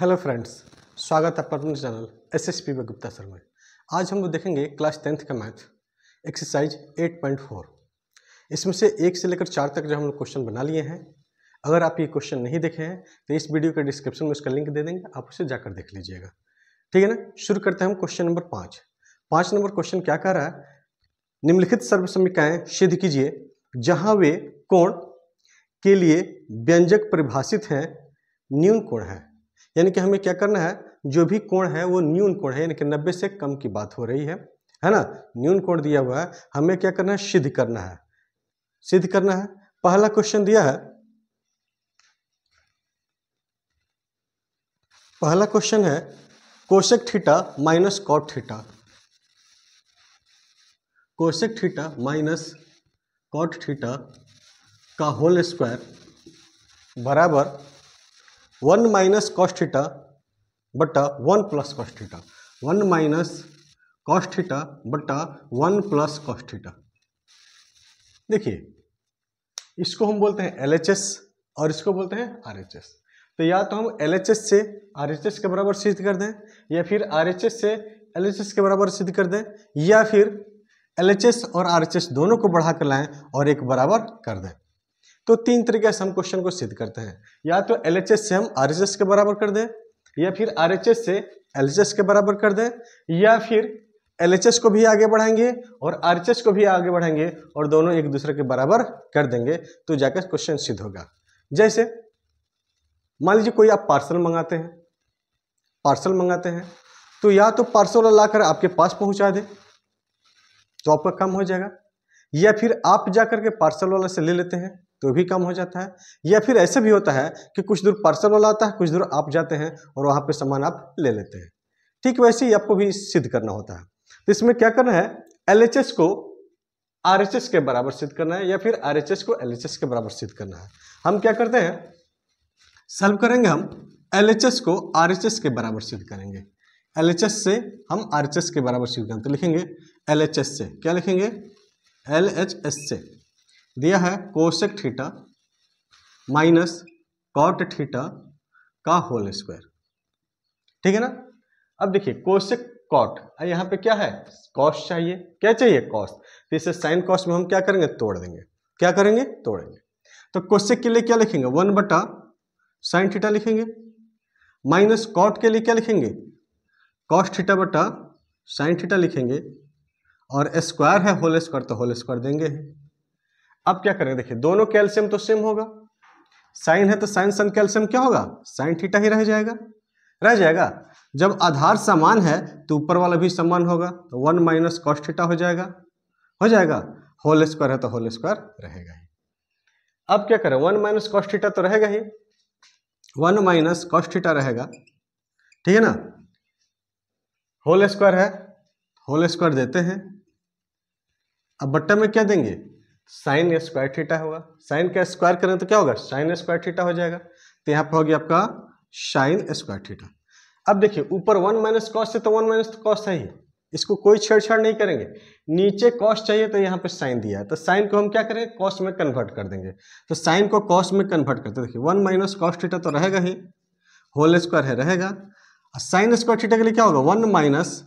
hello friends स्वागत है आपका अपने channel S S P Gupta sir में आज हम लोग देखेंगे क्लास टेंथ का मैथ एक्सरसाइज 8.4 इसमें से एक से लेकर चार तक जो हम लोग क्वेश्चन बना लिए हैं अगर आप ये क्वेश्चन नहीं देखे हैं तो इस वीडियो के डिस्क्रिप्शन में उसका लिंक दे देंगे आप उसे जाकर देख लीजिएगा ठीक है ना शुरू करते हैं हम क्वेश्चन नंबर पाँच पाँच नंबर क्वेश्चन क्या कह रहा है निम्नलिखित सर्वसमिकाएँ सिद्ध कीजिए जहाँ वे कोण के लिए व्यंजक परिभाषित हैं न्यून कोण है यानी कि हमें क्या करना है जो भी कोण है वो न्यून कोण है यानी कि नब्बे से कम की बात हो रही है है ना न्यून कोण दिया हुआ है हमें क्या करना है सिद्ध करना है सिद्ध करना है पहला क्वेश्चन दिया है पहला क्वेश्चन है cosec theta minus cot theta cosec theta minus cot theta का होल स्क्वायर बराबर वन माइनस कॉस्टिटा थीटा बटा one plus cos theta one minus कॉस्टिटा theta बटा वन प्लस कॉस्टिटा देखिए इसको हम बोलते हैं एल और इसको बोलते हैं आर तो या तो हम एल से आर के बराबर सिद्ध कर दें या फिर आर से एल के बराबर सिद्ध कर दें या फिर एल और आर दोनों को बढ़ाकर लाएं और एक बराबर कर दें तो तीन तरीके से हम क्वेश्चन को सिद्ध करते हैं या तो एल से हम आर के बराबर कर दें या फिर आर से एल के बराबर कर दें या फिर एल को भी आगे बढ़ाएंगे और आर को भी आगे बढ़ाएंगे और दोनों एक दूसरे के बराबर कर देंगे तो जाकर क्वेश्चन सिद्ध होगा जैसे मान लीजिए कोई आप पार्सल मंगाते हैं पार्सल मंगाते हैं तो या तो पार्सल लाकर आपके पास पहुंचा दे तो आपका काम हो जाएगा या फिर आप जाकर के पार्सल वाला से ले लेते हैं तो भी कम हो जाता है या फिर ऐसे भी होता है कि कुछ दूर पार्सल वाला आता है कुछ दूर आप जाते हैं और वहाँ पर सामान आप ले लेते हैं ठीक वैसे ही आपको भी सिद्ध करना होता है तो इसमें क्या करना है एल को आर के बराबर सिद्ध करना है या फिर आर को एल के बराबर सिद्ध करना है हम क्या करते हैं सल्व करेंगे हम एल को आर के बराबर सिद्ध करेंगे एल से हम आर के बराबर सिद्ध करेंगे तो लिखेंगे एल से क्या लिखेंगे एल से दिया है cosec theta minus cot theta का होल स्क्वायर ठीक है ना अब देखिए कोशेक कॉट यहाँ पे क्या है कॉस्ट चाहिए क्या चाहिए कॉस्ट तो इसे साइन कॉस्ट में हम क्या करेंगे तोड़ देंगे क्या करेंगे तोड़ेंगे तो कोशिक के लिए क्या लिखेंगे वन बटा साइन थीटा लिखेंगे माइनस कॉट के लिए क्या लिखेंगे कॉस्ट थीटा बटा साइन थीटा लिखेंगे और स्क्वायर है होल स्क्वायर तो होल स्क्वायर देंगे अब क्या करेंगे देखिए दोनों कैल्शियम तो सेम होगा साइन है तो साइन सन कैल्शियम क्या होगा साइन थीटा ही रह जाएगा रह जाएगा जब आधार समान है तो ऊपर वाला भी समान होगा तो वन माइनस कॉस्टिटा हो जाएगा हो जाएगा होल स्क्वायर है तो होल स्क्वायर रहेगा ही अब क्या करें वन माइनस कॉस्टिटा तो रहेगा ही वन माइनस कॉस्टिटा रहेगा ठीक है ना होल स्क्वायर है होल स्क्वायर देते हैं अब बट्टा में क्या देंगे साइन स्क्वायर थीटा होगा साइन का स्क्वायर करें तो क्या होगा साइन स्क्वायर थीटा हो जाएगा तो यहाँ पर हो गया आपका साइन स्क्वायर थीटा अब देखिए ऊपर वन माइनस कॉस है तो वन माइनस तो कॉस है ही इसको कोई छेड़छाड़ नहीं करेंगे नीचे कॉस चाहिए तो यहाँ पे साइन दिया है तो साइन को हम क्या करेंगे कॉस में कन्वर्ट कर देंगे तो साइन को कॉस में कन्वर्ट करते देखिए वन माइनस कॉस थीटा तो रहेगा ही होल स्क्वायर है रहेगा और साइन स्क्वायर थीटा के लिए क्या होगा one minus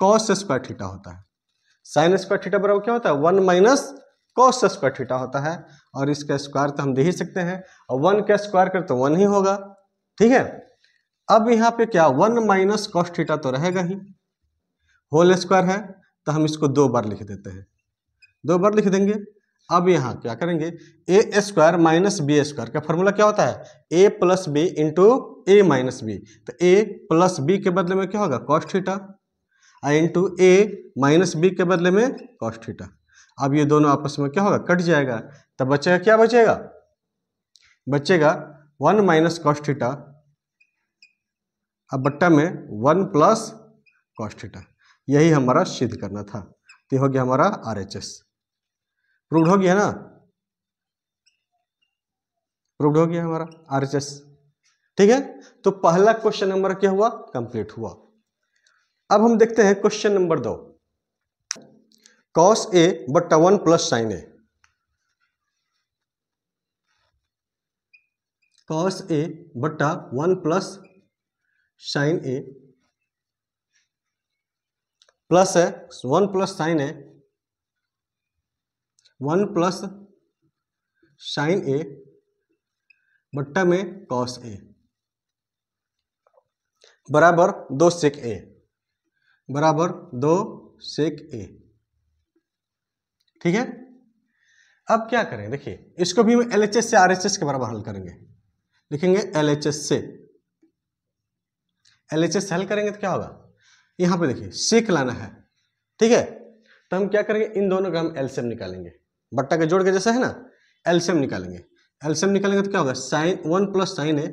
cos square theta होता है साइन स्क्वायर थीटा बराबर क्या होता है one minus cos square theta होता है और इसका स्क्वायर तो हम दे ही सकते हैं और वन का स्क्वायर कर तो वन ही होगा ठीक है अब यहाँ पे क्या वन माइनस कॉस थीटा तो रहेगा ही होल स्क्वायर है तो हम इसको दो बार लिख देते हैं दो बार लिख देंगे अब यहाँ क्या करेंगे A square minus B square का फॉर्मूला क्या होता है A plus B into A minus B तो ए प्लस बी के बदले में क्या होगा cos theta into A minus B के बदले में कॉस्ट थीटा अब ये दोनों आपस में क्या होगा कट जाएगा तब बचेगा क्या बचेगा बचेगा वन माइनस कॉस्टिटा अब बट्टा में वन प्लस कॉस्टिटा यही हमारा सिद्ध करना था तो हो गया हमारा आर एच एस प्रूवड हो गया ना प्रूवड हो गया हमारा आर एच एस ठीक है तो पहला क्वेश्चन नंबर क्या हुआ कंप्लीट हुआ अब हम देखते हैं क्वेश्चन नंबर दो कॉस ए बट्टा one plus sine A cos A बट्टा one plus sine A plus है one plus sine A one plus sine A बट्टा में कॉस ए बराबर दो सेक ए बराबर दो सेक ए ठीक है अब क्या करें देखिए इसको भी हम एल से आरएचएस के बराबर हल करेंगे लिखेंगे एलएचएस से एलएचएस से हल करेंगे तो क्या होगा यहां पे देखिए सिक लाना है ठीक है तो हम क्या करेंगे इन दोनों का हम एल्सियम निकालेंगे बट्टा के जोड़ के जैसा है ना एल्सियम निकालेंगे एल्सियम निकालेंगे तो क्या होगा sine one plus sine A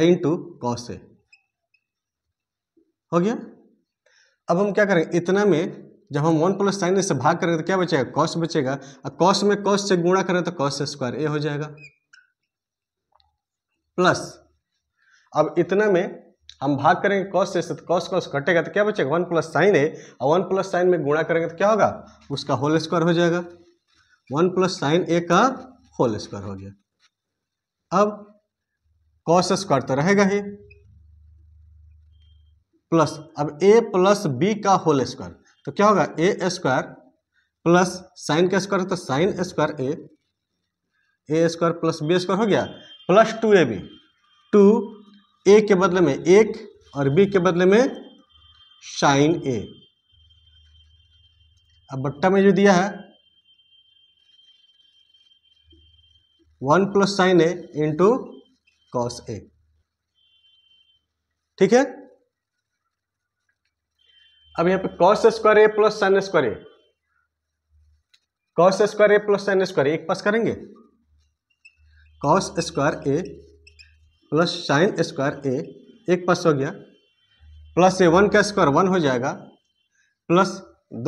into cos A हो गया अब हम क्या करें इतना में जब हम वन प्लस साइन से भाग करेंगे तो क्या बचेगा कॉस बचेगा और कॉस में कॉस से गुणा करें तो कॉस स्क्वायर ए हो जाएगा प्लस अब इतना में हम भाग करेंगे कॉस से तो कॉस कॉस कटेगा तो क्या बचेगा वन प्लस साइन ए और वन प्लस साइन में गुणा करेंगे तो क्या होगा उसका होल स्क्वायर हो जाएगा वन प्लस साइन ए का होल स्क्वायर हो गया अब कॉस स्क्वायर तो रहेगा ही प्लस अब ए प्लस बी का होल स्क्वायर तो क्या होगा ए स्क्वायर प्लस साइन का स्क्वायर तो sine square A A square plus B square हो गया plus two A B two A के बदले में एक और बी के बदले में साइन ए अब बट्टा में जो दिया है one plus sine A into cos A ठीक है अब यहाँ पे cos square A plus sine square A cos square A plus sine square एक पास करेंगे cos square A plus sine square A एक पास हो गया प्लस ए वन का स्क्वायर वन हो जाएगा प्लस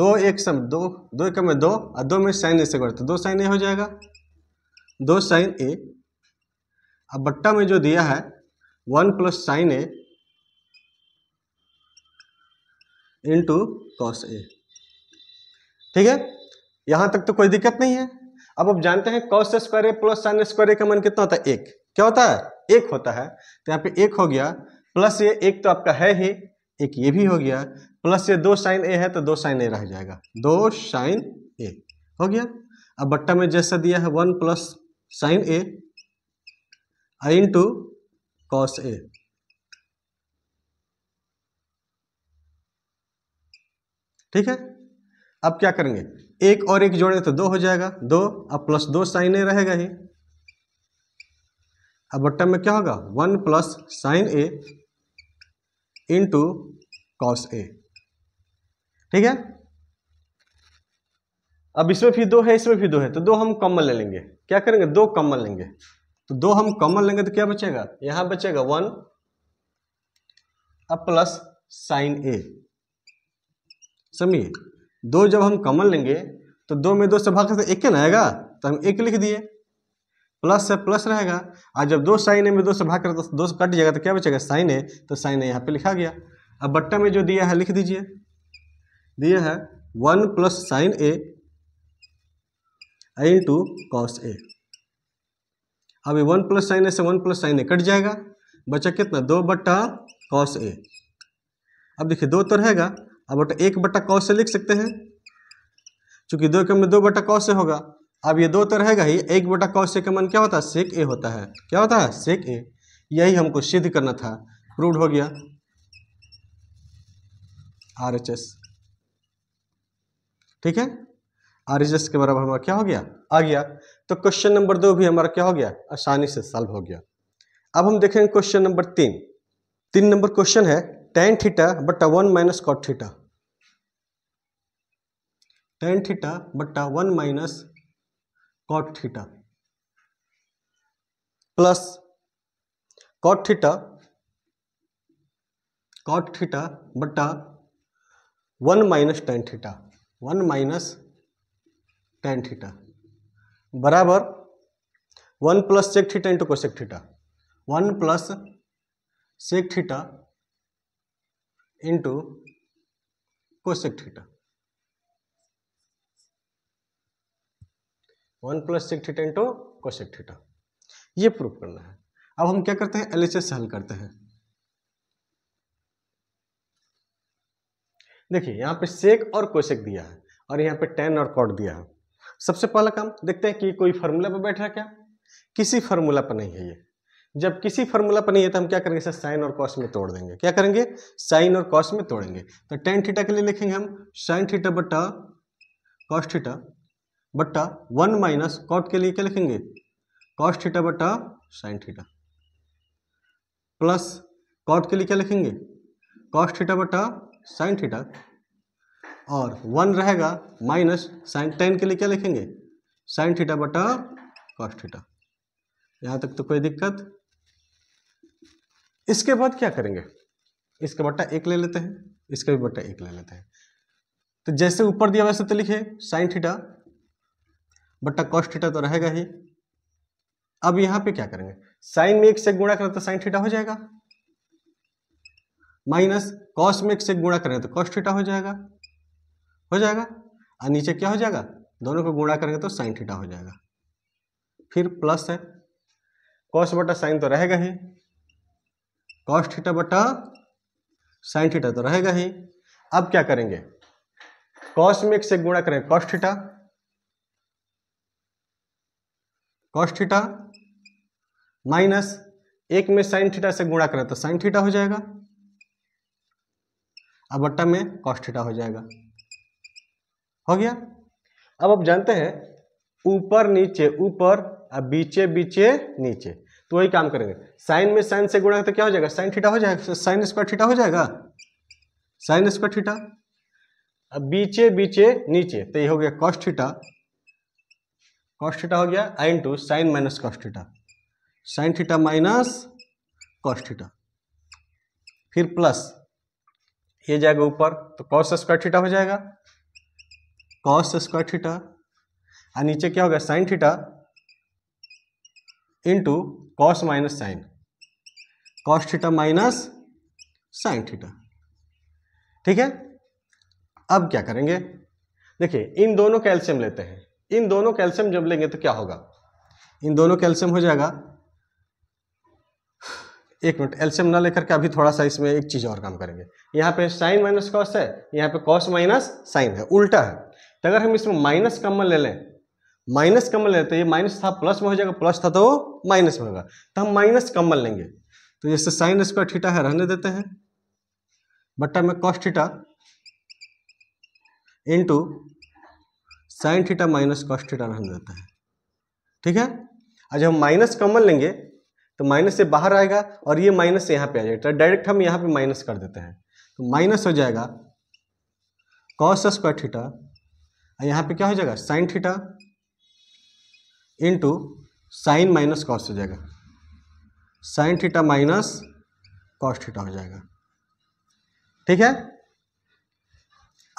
दो एक सम दो दो एक में दो और दो में साइन ए स्क्वायर तो दो साइन ए हो जाएगा दो साइन ए अब बट्टा में जो दिया है one plus sine A into cos A ठीक है यहां तक तो कोई दिक्कत नहीं है अब आप जानते हैं cos square A plus sine square A का मान कितना होता है एक क्या होता है एक होता है तो यहाँ पे एक हो गया प्लस ये एक तो आपका है ही एक ये भी हो गया प्लस ये दो साइन ए है तो दो साइन ए रह जाएगा दो साइन ए हो गया अब बट्टा में जैसा दिया है one plus sine A two cos A ठीक है अब क्या करेंगे एक और एक जोड़ेंगे तो दो हो जाएगा दो अब प्लस दो साइन ए रहेगा ही अब बट्टम में क्या होगा one plus sine A into cos A ठीक है अब इसमें भी दो है इसमें भी दो है तो दो हम कॉमन ले लेंगे क्या करेंगे दो कॉमन लेंगे तो दो हम कॉमन लेंगे तो क्या बचेगा यहां बचेगा वन अब प्लस साइन ए समझिए दो जब हम कॉमन लेंगे तो दो में दो से भाग सकते एक ना आएगा तो हम एक लिख दिए प्लस से प्लस रहेगा और जब दो साइन ए में दो से भाग करते तो दो से कट जाएगा तो क्या बचेगा साइन ए तो साइन ए यहाँ पे लिखा गया अब बट्टा में जो दिया है लिख दीजिए दिया है one plus sine A into cos A अभी वन प्लस साइन ए से one plus sine A cut जाएगा बचा कितना दो बट्टा कॉस ए अब देखिए दो तो रहेगा अब बटा एक बट्टा कौश से लिख सकते हैं चूंकि दो कम में दो बटा कौश से होगा अब ये दो तो रहेगा ही एक बटा कौश से कमन क्या होता है सेक ए होता है क्या होता है सेक ए यही हमको सिद्ध करना था प्रूव हो गया आर एच एस ठीक है आर एच एस के बराबर हमारा क्या हो गया आ गया तो क्वेश्चन नंबर दो भी हमारा क्या हो गया आसानी से सॉल्व हो गया अब हम देखेंगे क्वेश्चन नंबर तीन तीन नंबर क्वेश्चन है tan theta बट्टा one minus cot theta tan theta बट्टा one minus cot theta plus cot theta cot theta बट्टा one minus tan theta one minus tan theta बराबर one plus sec theta into cosec theta one plus sec theta into cosec theta one plus sec theta into cosec theta ये proof करना है अब हम क्या करते हैं एल से हल करते हैं देखिए यहां पे सेक और कोसेक दिया है और यहां पे टेन और कॉट दिया है सबसे पहला काम देखते हैं कि कोई फार्मूला पर बैठ रहा क्या किसी फार्मूला पर नहीं है ये जब किसी फॉर्मूला पर नहीं है तो हम क्या करेंगे सर साइन और कॉस में तोड़ देंगे क्या करेंगे साइन और कॉस में तोड़ेंगे तो टेन थीटा के लिए लिखेंगे हम साइन थीटा बट्टा कॉस थीटा बट्टा वन माइनस कॉट के लिए क्या लिखेंगे कॉस थीटा बट्टा साइन थीटा प्लस कॉट के लिए क्या लिखेंगे कॉस थीटा बट्टा साइन थीटा और वन रहेगा माइनस साइन टेन के लिए क्या लिखेंगे साइन थीटा बटा कॉस थीटा यहाँ तक तो कोई दिक्कत इसके बाद क्या करेंगे इसका बट्टा एक ले लेते हैं इसका भी बट्टा एक ले लेते हैं तो जैसे ऊपर दिया वैसे तो लिखे साइन थीटा बट्टा कॉस्ट थीटा तो रहेगा ही अब यहां पे क्या करेंगे साइन में एक से गुणा करें तो साइन थीटा हो जाएगा माइनस कॉस में एक से गुणा करें तो कॉस्ट थीटा हो जाएगा हो जाएगा और नीचे क्या हो जाएगा दोनों को गुणा करेंगे तो साइन थीटा हो जाएगा फिर प्लस है कॉस बटा साइन तो रहेगा ही कॉस्ट थीटा बटा साइन थीटा तो रहेगा ही अब क्या करेंगे कॉस में एक से गुणा करें cos theta cos theta minus एक में साइन थीटा से गुणा करें तो साइन थीटा हो जाएगा अब बट्टा में कॉस्ट थीटा हो जाएगा हो गया अब आप जानते हैं ऊपर नीचे ऊपर अब बीचे बीचे नीचे तो वही काम करेंगे साइन में साइन से गुणा तो क्या हो जाएगा साइन थीटा हो जाएगा साइन स्क्वायर थीटा हो जाएगा साइन स्क्वायर थीटा अब बीचे बीचे नीचे तो ये हो गया कॉस्ट थीटा कॉस्ट थीटा हो गया into sine minus cos theta sine theta minus cos theta फिर प्लस ये जाएगा ऊपर तो कॉस स्क्वायर थीटा हो जाएगा कॉस स्क्वायर थीटा और नीचे क्या होगा sine theta into cos minus sine cos theta minus sine theta ठीक है अब क्या करेंगे देखिए इन दोनों कैल्शियम लेते हैं इन दोनों कैल्शियम जब लेंगे तो क्या होगा इन दोनों कैल्शियम हो जाएगा एक मिनट एल्शियम ना लेकर के अभी थोड़ा सा इसमें एक चीज़ और काम करेंगे यहाँ पे साइन माइनस कॉस है यहाँ पे कॉस माइनस साइन है उल्टा है तो अगर हम इसमें माइनस कॉमन ले लें माइनस कम्बल लेते हैं ये माइनस था प्लस में हो जाएगा प्लस था तो माइनस में होगा तो हम माइनस कम्बल लेंगे तो जैसे साइन स्क्वायर ठीटा है रहने देते हैं बट्टा में cos theta into sine theta minus cos theta रहने देते हैं ठीक है आज हम माइनस कमल लेंगे तो माइनस से बाहर आएगा और ये माइनस यहाँ पे आ जाएगा तो डायरेक्ट हम यहाँ पे माइनस कर देते हैं तो माइनस हो जाएगा कॉस स्क्वायर ठीटा और यहाँ पे क्या हो जाएगा sine theta into sine minus cos हो जाएगा sine theta minus cos theta हो जाएगा ठीक है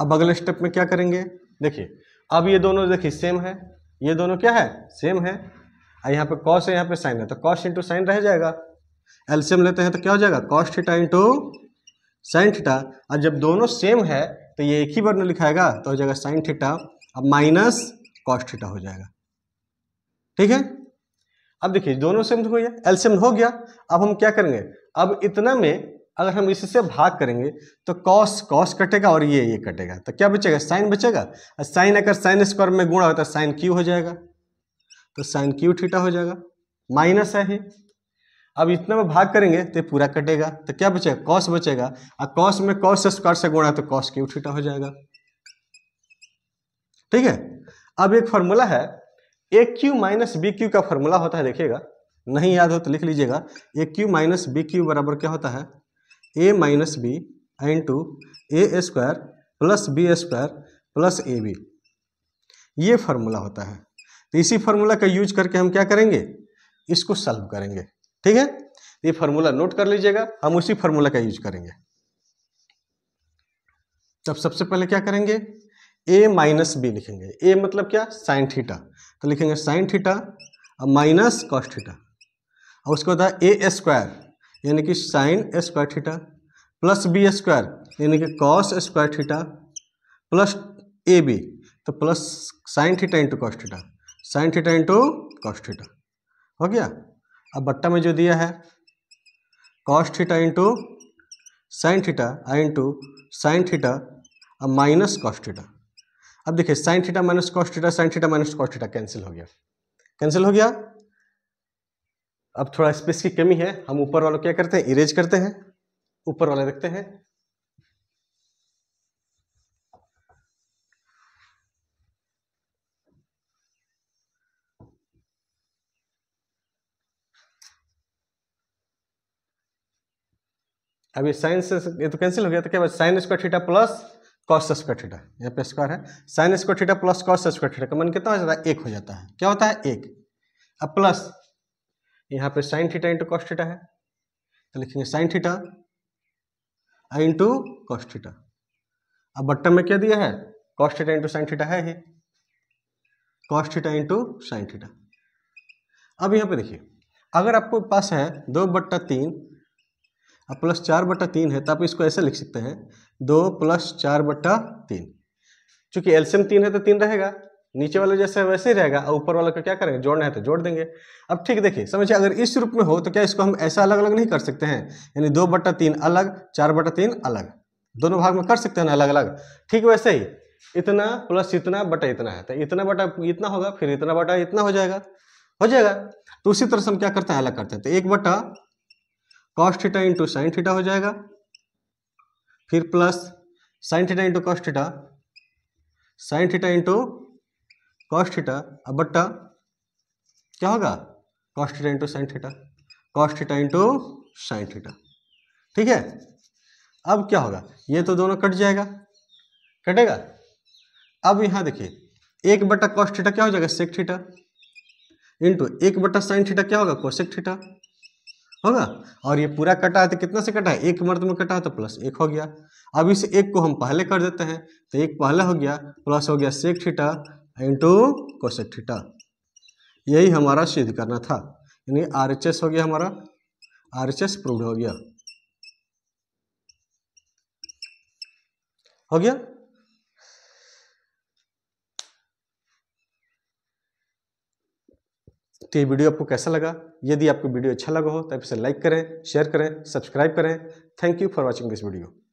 अब अगले स्टेप में क्या करेंगे देखिए अब ये दोनों देखिए सेम है ये दोनों क्या है सेम है और यहाँ पे कॉस है यहाँ पे साइन है तो कॉस इंटू साइन रह जाएगा एल्सियम लेते हैं तो क्या हो जाएगा cos theta into sine theta और जब दोनों सेम है तो ये एक ही वर्ण में लिखाएगा तो हो जाएगा साइन थीटा अब माइनस कॉस थीटा हो जाएगा ठीक है अब देखिए दोनों सेम तो हो गया एल्सियम हो गया अब हम क्या करेंगे अब इतना में अगर हम इससे भाग करेंगे तो कॉस कॉस कटेगा और ये ये कटेगा तो क्या बचेगा साइन बचेगा साइन अगर साइन स्क्वायर में गुणा होता है साइन क्यू हो जाएगा तो साइन क्यू ठीठा हो जाएगा माइनस है ही अब इतना में भाग करेंगे तो पूरा कटेगा तो क्या बचेगा कॉस बचेगा और कॉस में कॉस स्क्वायर से गुणा तो कॉस क्यू ठीठा हो जाएगा ठीक है अब एक फॉर्मूला है A cube minus B cube का फॉर्मूला होता है देखिएगा नहीं याद हो तो लिख लीजिएगा A cube minus B cube बराबर क्या होता है A minus B into A square plus B square plus A B ये फार्मूला होता है तो इसी फॉर्मूला का यूज करके हम क्या करेंगे इसको सॉल्व करेंगे ठीक है ये फॉर्मूला नोट कर लीजिएगा हम उसी फॉर्मूला का यूज करेंगे तब सबसे पहले क्या करेंगे ए माइनस बी लिखेंगे ए मतलब क्या साइन थीटा तो लिखेंगे साइन थीटा और माइनस कॉस्टिटा थीटा और उसके बाद ए स्क्वायर यानी कि sine square theta plus B square यानी कि cos square theta plus A B तो plus sine theta into cos theta sine theta into cos theta हो गया अब बट्टा में जो दिया है cos theta into sine theta into sine theta और माइनस कॉस्टिटा थीटा अब देखिए sine theta minus cos theta sine theta minus cos theta cancel हो गया कैंसिल हो गया अब थोड़ा स्पेस की कमी है हम ऊपर वालों क्या करते हैं इरेज करते हैं ऊपर वाला देखते हैं अभी साइन से ये तो कैंसिल हो गया तो क्या sine square theta plus cos square theta यहाँ पे स्क्वायर है sine square theta plus cos square theta का मन कितना हो जाता है एक हो जाता है क्या होता है एक अब प्लस यहाँ पे sine theta into cos theta है तो लिखेंगे sine theta into cos theta अब बट्टम में क्या दिया है cos theta into sine theta है ही cos theta into sine theta अब यहाँ पे देखिए अगर आपको पास है दो बट्टा तीन अब प्लस चार बटा तीन है तो आप इसको ऐसे लिख सकते हैं दो प्लस चार बटा तीन चूंकि एल्सियम तीन है तो तीन रहेगा नीचे वाला जैसे है वैसे ही रहेगा और ऊपर वाला का क्या करेंगे जोड़ना है तो जोड़ देंगे अब ठीक देखिए समझिए अगर इस रूप में हो तो क्या इसको हम ऐसा अलग अलग नहीं कर सकते हैं यानी दो बटा तीन अलग चार बटा तीन अलग दोनों भाग में कर सकते हैं अलग अलग ठीक वैसे ही इतना प्लस इतना बटा इतना है तो इतना बटा इतना होगा फिर इतना बटा इतना हो जाएगा हो जाएगा तो उसी तरह से हम क्या करते हैं अलग करते हैं तो एक बटा cos theta into sine theta हो जाएगा फिर plus sine theta into cos theta sine theta into cos theta अब बट्टा क्या होगा cos theta into sine theta cos theta into sine theta ठीक है अब क्या होगा ये तो दोनों कट जाएगा कटेगा अब यहाँ देखिए एक बट्टा कॉस्ट थीटा क्या हो जाएगा सेक थीटा इंटू एक बट्टा साइन थीटा क्या होगा कोसेक थीटा ना और ये पूरा कटा है तो कितना से कटा है एक मर्द में कटा है तो प्लस एक हो गया अब इस एक को हम पहले कर देते हैं तो एक पहले हो गया प्लस हो गया sec theta into cosec theta यही हमारा सिद्ध करना था यानी आर एच एस हो गया हमारा आर एच एस प्रूव हो गया हो गया तो ये वीडियो आपको कैसा लगा यदि आपको वीडियो अच्छा लगा हो तो आप इसे लाइक करें शेयर करें सब्सक्राइब करें thank you for watching this video